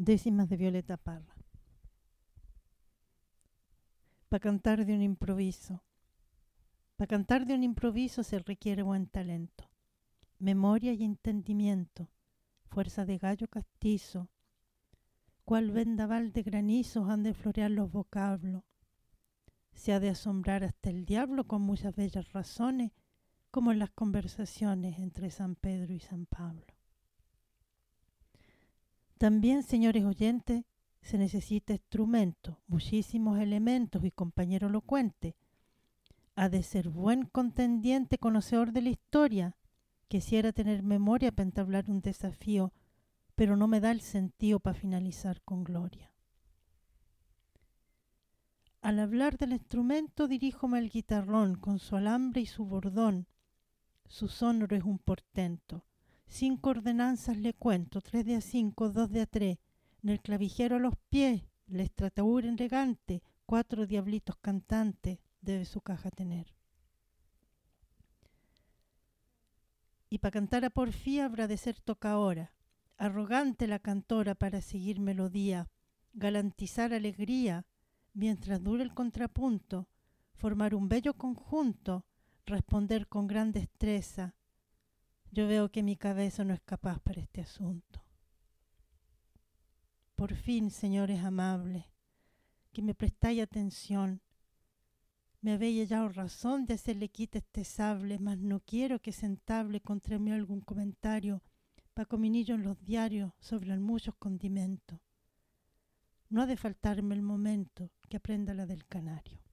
décimas de Violeta Parra. Para cantar de un improviso. Para cantar de un improviso se requiere buen talento, memoria y entendimiento, fuerza de gallo castizo, cual vendaval de granizos han de florear los vocablos. Se ha de asombrar hasta el diablo con muchas bellas razones, como en las conversaciones entre San Pedro y San Pablo. También, señores oyentes, se necesita instrumento, muchísimos elementos y compañero elocuente. Ha de ser buen contendiente conocedor de la historia. Quisiera tener memoria para entablar un desafío, pero no me da el sentido para finalizar con gloria. Al hablar del instrumento diríjome al guitarrón con su alambre y su bordón. Su sonoro es un portento. Cinco ordenanzas le cuento, tres de a cinco, dos de a tres. En el clavijero a los pies, la estratagura elegante, cuatro diablitos cantantes debe su caja tener. Y para cantar a porfía habrá de ser toca hora arrogante la cantora para seguir melodía, garantizar alegría, mientras dure el contrapunto, formar un bello conjunto, responder con gran destreza, yo veo que mi cabeza no es capaz para este asunto. Por fin, señores amables, que me prestáis atención. Me habéis hallado razón de hacerle quita este sable, mas no quiero que sentable entable contra mí algún comentario cominillo en los diarios sobre muchos condimentos. No ha de faltarme el momento que aprenda la del canario.